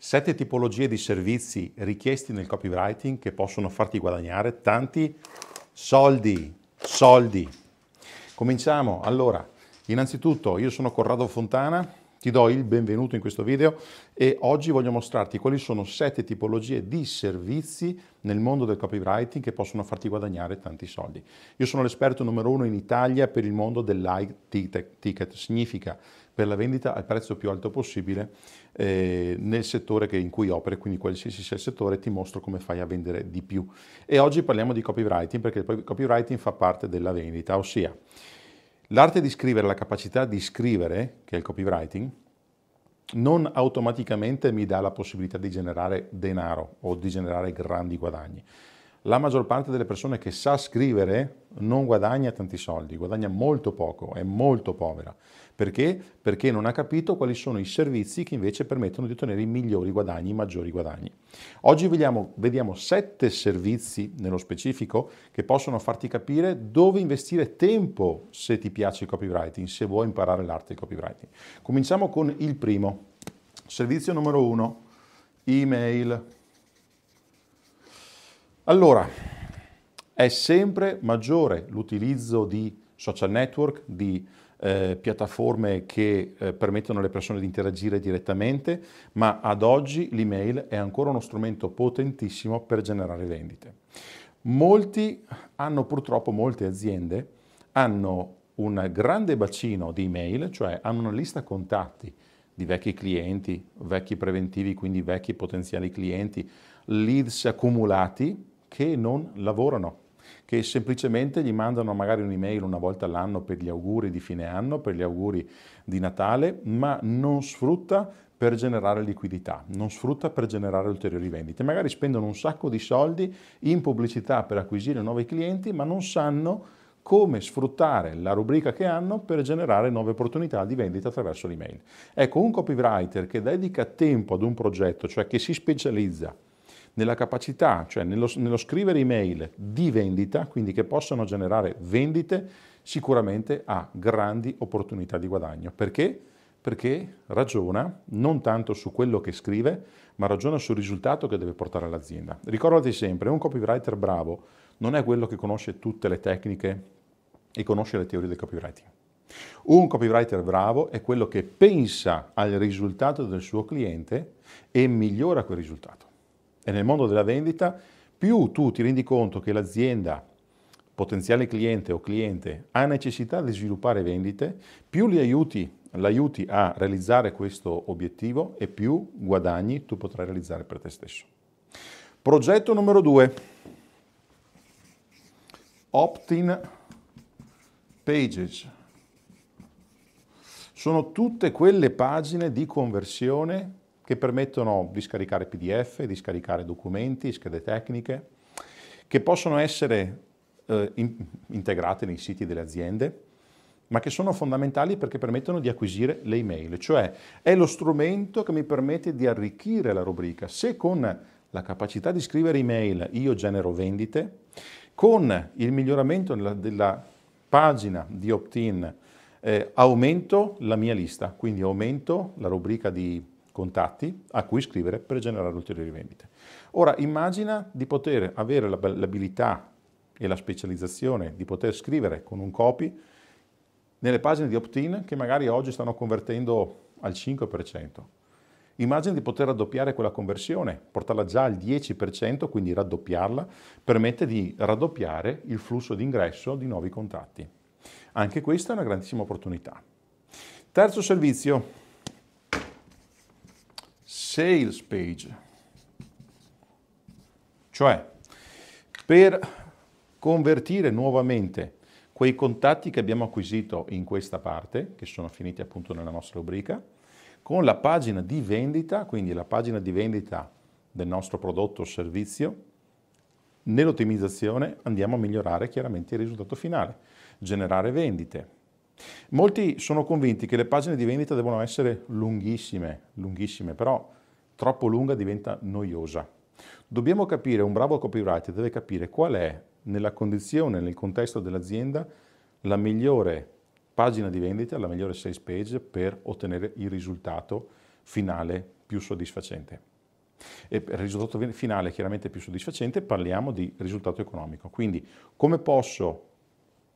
Sette tipologie di servizi richiesti nel copywriting che possono farti guadagnare tanti soldi, soldi. Cominciamo. Allora, innanzitutto io sono Corrado Fontana, ti do il benvenuto in questo video e oggi voglio mostrarti quali sono sette tipologie di servizi nel mondo del copywriting che possono farti guadagnare tanti soldi. Io sono l'esperto numero uno in Italia per il mondo dell'high ticket, significa per la vendita al prezzo più alto possibile eh, nel settore che, in cui operi, quindi qualsiasi sia il settore ti mostro come fai a vendere di più. E oggi parliamo di copywriting perché il copywriting fa parte della vendita, ossia l'arte di scrivere, la capacità di scrivere, che è il copywriting, non automaticamente mi dà la possibilità di generare denaro o di generare grandi guadagni la maggior parte delle persone che sa scrivere non guadagna tanti soldi, guadagna molto poco, è molto povera. Perché? Perché non ha capito quali sono i servizi che invece permettono di ottenere i migliori guadagni, i maggiori guadagni. Oggi vediamo, vediamo sette servizi nello specifico che possono farti capire dove investire tempo se ti piace il copywriting, se vuoi imparare l'arte del copywriting. Cominciamo con il primo. Servizio numero uno, email allora, è sempre maggiore l'utilizzo di social network, di eh, piattaforme che eh, permettono alle persone di interagire direttamente, ma ad oggi l'email è ancora uno strumento potentissimo per generare vendite. Molti hanno purtroppo, molte aziende hanno un grande bacino di email, cioè hanno una lista contatti di vecchi clienti, vecchi preventivi, quindi vecchi potenziali clienti, leads accumulati che non lavorano che semplicemente gli mandano magari un'email una volta all'anno per gli auguri di fine anno, per gli auguri di Natale, ma non sfrutta per generare liquidità, non sfrutta per generare ulteriori vendite. Magari spendono un sacco di soldi in pubblicità per acquisire nuovi clienti, ma non sanno come sfruttare la rubrica che hanno per generare nuove opportunità di vendita attraverso l'email. Ecco, un copywriter che dedica tempo ad un progetto, cioè che si specializza nella capacità, cioè nello, nello scrivere email di vendita, quindi che possano generare vendite, sicuramente ha grandi opportunità di guadagno. Perché? Perché ragiona non tanto su quello che scrive, ma ragiona sul risultato che deve portare all'azienda. Ricordati sempre, un copywriter bravo non è quello che conosce tutte le tecniche e conosce le teorie del copywriting. Un copywriter bravo è quello che pensa al risultato del suo cliente e migliora quel risultato. E nel mondo della vendita, più tu ti rendi conto che l'azienda, potenziale cliente o cliente, ha necessità di sviluppare vendite, più li aiuti, l'aiuti a realizzare questo obiettivo e più guadagni tu potrai realizzare per te stesso. Progetto numero 2. Opt-in pages. Sono tutte quelle pagine di conversione che permettono di scaricare PDF, di scaricare documenti, schede tecniche, che possono essere eh, in, integrate nei siti delle aziende, ma che sono fondamentali perché permettono di acquisire le email, cioè è lo strumento che mi permette di arricchire la rubrica. Se con la capacità di scrivere email io genero vendite, con il miglioramento della, della pagina di opt-in eh, aumento la mia lista, quindi aumento la rubrica di contatti a cui scrivere per generare ulteriori vendite. Ora immagina di poter avere l'abilità e la specializzazione di poter scrivere con un copy nelle pagine di opt-in che magari oggi stanno convertendo al 5%. Immagina di poter raddoppiare quella conversione, portarla già al 10%, quindi raddoppiarla, permette di raddoppiare il flusso di ingresso di nuovi contatti. Anche questa è una grandissima opportunità. Terzo servizio, sales page, cioè per convertire nuovamente quei contatti che abbiamo acquisito in questa parte, che sono finiti appunto nella nostra rubrica, con la pagina di vendita, quindi la pagina di vendita del nostro prodotto o servizio, nell'ottimizzazione andiamo a migliorare chiaramente il risultato finale, generare vendite. Molti sono convinti che le pagine di vendita devono essere lunghissime, lunghissime, però troppo lunga diventa noiosa. Dobbiamo capire, un bravo copywriter deve capire qual è nella condizione, nel contesto dell'azienda, la migliore pagina di vendita, la migliore sales page per ottenere il risultato finale più soddisfacente. E per il risultato finale chiaramente più soddisfacente parliamo di risultato economico. Quindi come posso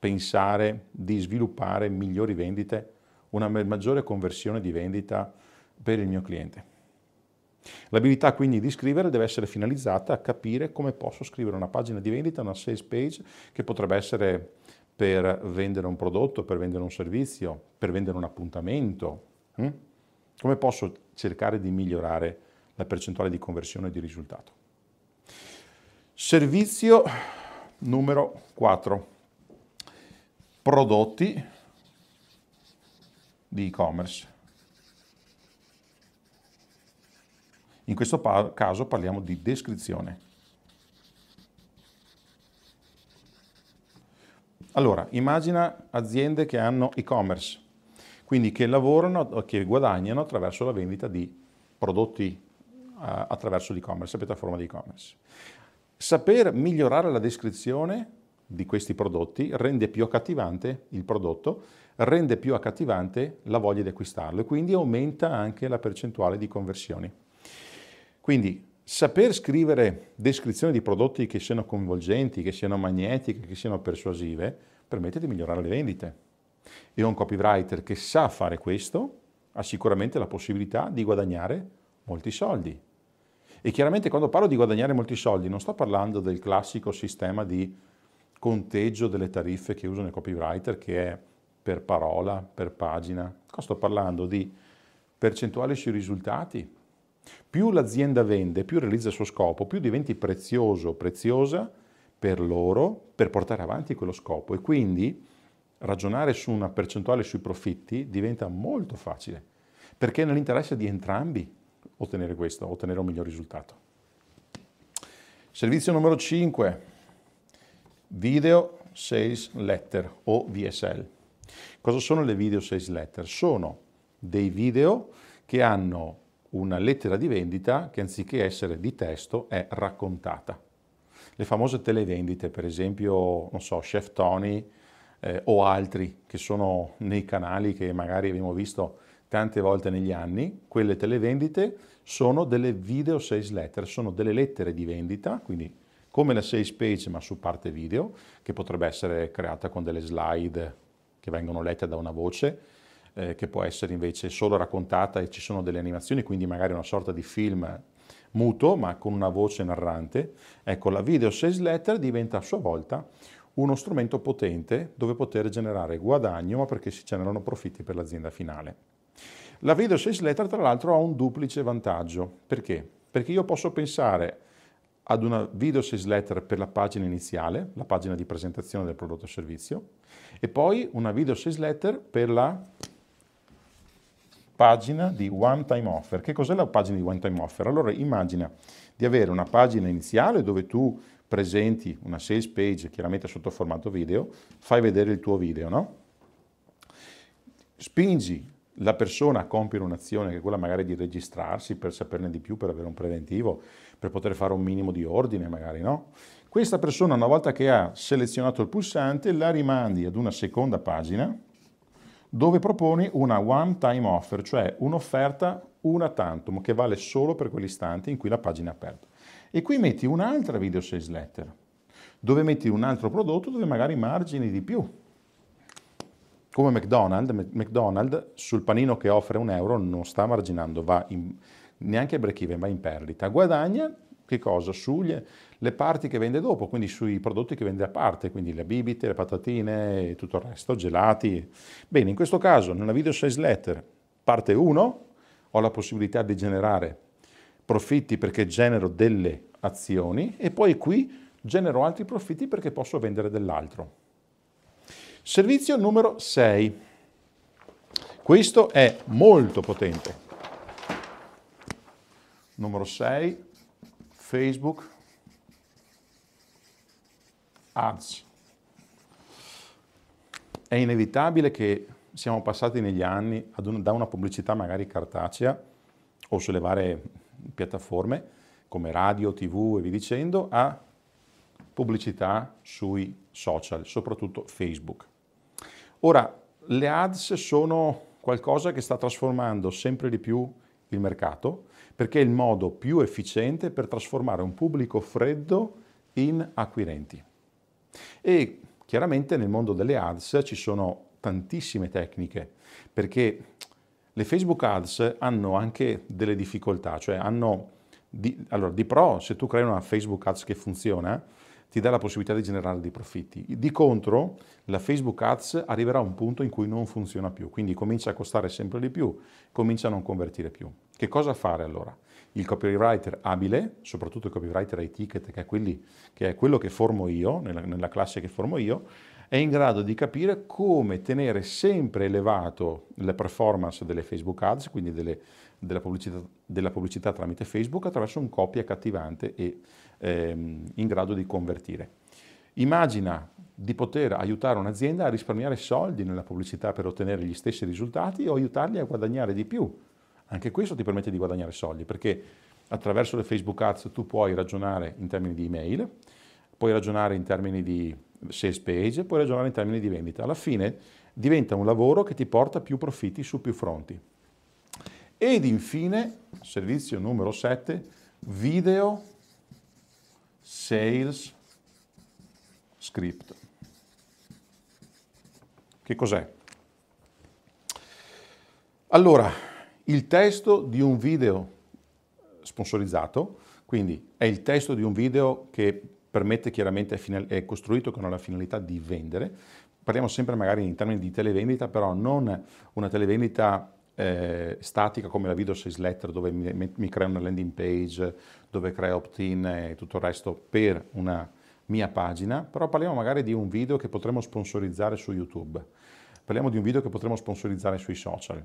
pensare di sviluppare migliori vendite, una maggiore conversione di vendita per il mio cliente? L'abilità quindi di scrivere deve essere finalizzata a capire come posso scrivere una pagina di vendita, una sales page che potrebbe essere per vendere un prodotto, per vendere un servizio, per vendere un appuntamento. Hm? Come posso cercare di migliorare la percentuale di conversione e di risultato? Servizio numero 4. Prodotti di e-commerce. In questo par- caso parliamo di descrizione. Allora, immagina aziende che hanno e-commerce, quindi che lavorano, che guadagnano attraverso la vendita di prodotti uh, attraverso l'e-commerce, la piattaforma di e-commerce. Saper migliorare la descrizione di questi prodotti rende più accattivante il prodotto, rende più accattivante la voglia di acquistarlo e quindi aumenta anche la percentuale di conversioni. Quindi saper scrivere descrizioni di prodotti che siano coinvolgenti, che siano magnetiche, che siano persuasive, permette di migliorare le vendite. E un copywriter che sa fare questo ha sicuramente la possibilità di guadagnare molti soldi. E chiaramente quando parlo di guadagnare molti soldi non sto parlando del classico sistema di conteggio delle tariffe che usano i copywriter che è per parola, per pagina. Qua sto parlando di percentuali sui risultati, più l'azienda vende, più realizza il suo scopo, più diventi prezioso, preziosa per loro per portare avanti quello scopo e quindi ragionare su una percentuale sui profitti diventa molto facile perché è nell'interesse di entrambi ottenere questo, ottenere un miglior risultato. Servizio numero 5, video sales letter o VSL. Cosa sono le video sales letter? Sono dei video che hanno una lettera di vendita che anziché essere di testo è raccontata. Le famose televendite, per esempio, non so, Chef Tony eh, o altri che sono nei canali che magari abbiamo visto tante volte negli anni, quelle televendite sono delle video sales letter, sono delle lettere di vendita, quindi come la sales page ma su parte video, che potrebbe essere creata con delle slide che vengono lette da una voce, eh, che può essere invece solo raccontata e ci sono delle animazioni, quindi magari una sorta di film muto ma con una voce narrante. Ecco, la video sales letter diventa a sua volta uno strumento potente dove poter generare guadagno, ma perché si generano profitti per l'azienda finale. La video sales letter, tra l'altro, ha un duplice vantaggio. Perché? Perché io posso pensare ad una video sales letter per la pagina iniziale, la pagina di presentazione del prodotto o servizio, e poi una video sales letter per la pagina di one time offer. Che cos'è la pagina di one time offer? Allora immagina di avere una pagina iniziale dove tu presenti una sales page, chiaramente sotto formato video, fai vedere il tuo video, no? Spingi la persona a compiere un'azione che è quella magari di registrarsi per saperne di più, per avere un preventivo, per poter fare un minimo di ordine magari, no? Questa persona una volta che ha selezionato il pulsante la rimandi ad una seconda pagina dove proponi una one time offer, cioè un'offerta una tantum che vale solo per quell'istante in cui la pagina è aperta. E qui metti un'altra video sales letter, dove metti un altro prodotto dove magari margini di più. Come McDonald's, McDonald's sul panino che offre un euro non sta marginando, va in, neanche break even, va in perdita. Guadagna che cosa? Sulle parti che vende dopo, quindi sui prodotti che vende a parte, quindi le bibite, le patatine e tutto il resto, gelati. Bene, in questo caso, nella video sales letter, parte 1, ho la possibilità di generare profitti perché genero delle azioni e poi qui genero altri profitti perché posso vendere dell'altro. Servizio numero 6. Questo è molto potente. Numero 6, Facebook Ads. È inevitabile che siamo passati negli anni un, da una pubblicità magari cartacea o sulle varie piattaforme come radio, tv e vi dicendo a pubblicità sui social, soprattutto Facebook. Ora, le ads sono qualcosa che sta trasformando sempre di più il mercato, perché è il modo più efficiente per trasformare un pubblico freddo in acquirenti. E chiaramente nel mondo delle ads ci sono tantissime tecniche, perché le Facebook ads hanno anche delle difficoltà, cioè hanno di, allora, di pro, se tu crei una Facebook ads che funziona, ti dà la possibilità di generare dei profitti. Di contro, la Facebook Ads arriverà a un punto in cui non funziona più, quindi comincia a costare sempre di più, comincia a non convertire più. Che cosa fare allora? Il copywriter abile, soprattutto il copywriter ai ticket, che è, quelli, che è quello che formo io, nella, nella classe che formo io, è in grado di capire come tenere sempre elevato la performance delle Facebook Ads, quindi delle, della, pubblicità, della pubblicità tramite Facebook, attraverso un copy accattivante e ehm, in grado di convertire. Immagina di poter aiutare un'azienda a risparmiare soldi nella pubblicità per ottenere gli stessi risultati o aiutarli a guadagnare di più. Anche questo ti permette di guadagnare soldi perché attraverso le Facebook Ads tu puoi ragionare in termini di email, puoi ragionare in termini di sales page, puoi ragionare in termini di vendita. Alla fine diventa un lavoro che ti porta più profitti su più fronti. Ed infine, servizio numero 7, video sales script. Che cos'è? Allora, il testo di un video sponsorizzato, quindi è il testo di un video che permette chiaramente, è costruito con la finalità di vendere. Parliamo sempre magari in termini di televendita, però non una televendita eh, statica come la video sales letter dove mi, mi creo una landing page, dove crea opt-in e tutto il resto per una mia pagina, però parliamo magari di un video che potremmo sponsorizzare su YouTube, parliamo di un video che potremmo sponsorizzare sui social.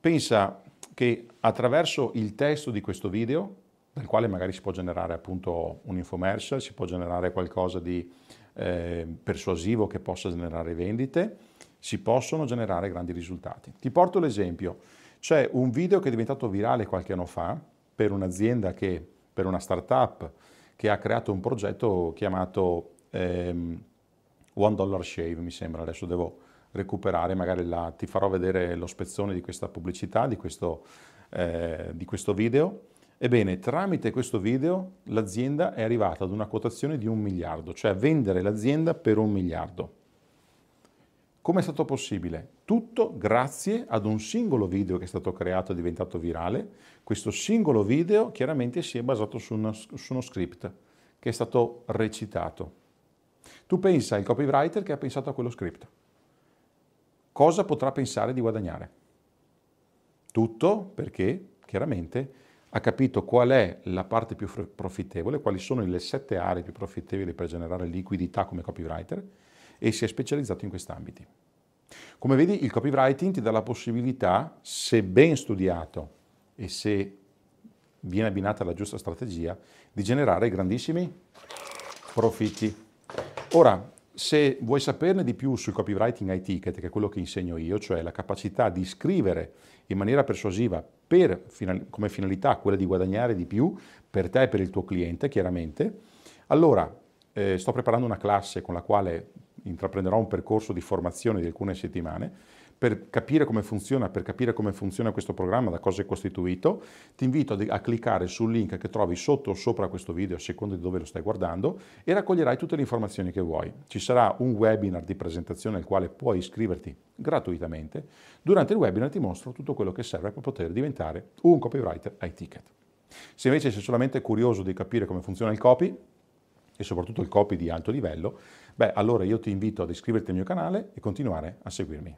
Pensa che attraverso il testo di questo video, dal quale magari si può generare appunto un infomercial, si può generare qualcosa di eh, persuasivo che possa generare vendite, si possono generare grandi risultati. Ti porto l'esempio, c'è un video che è diventato virale qualche anno fa per un'azienda che, per una startup che ha creato un progetto chiamato ehm, One Dollar Shave, mi sembra, adesso devo recuperare, magari la, ti farò vedere lo spezzone di questa pubblicità, di questo, eh, di questo video. Ebbene, tramite questo video l'azienda è arrivata ad una quotazione di un miliardo, cioè vendere l'azienda per un miliardo. Come è stato possibile? Tutto grazie ad un singolo video che è stato creato e diventato virale. Questo singolo video chiaramente si è basato su, una, su uno script che è stato recitato. Tu pensa al copywriter che ha pensato a quello script. Cosa potrà pensare di guadagnare? Tutto perché chiaramente ha capito qual è la parte più profittevole, quali sono le sette aree più profittevoli per generare liquidità come copywriter e si è specializzato in questi ambiti. Come vedi il copywriting ti dà la possibilità, se ben studiato e se viene abbinata la giusta strategia, di generare grandissimi profitti. Ora, se vuoi saperne di più sul copywriting high ticket, che è quello che insegno io, cioè la capacità di scrivere in maniera persuasiva per, come finalità quella di guadagnare di più per te e per il tuo cliente, chiaramente, allora eh, sto preparando una classe con la quale intraprenderò un percorso di formazione di alcune settimane per capire come funziona, per capire come funziona questo programma, da cosa è costituito, ti invito a, cliccare sul link che trovi sotto o sopra questo video, a seconda di dove lo stai guardando, e raccoglierai tutte le informazioni che vuoi. Ci sarà un webinar di presentazione al quale puoi iscriverti gratuitamente. Durante il webinar ti mostro tutto quello che serve per poter diventare un copywriter ai ticket. Se invece sei solamente curioso di capire come funziona il copy, e soprattutto il copy di alto livello, beh allora io ti invito ad iscriverti al mio canale e continuare a seguirmi.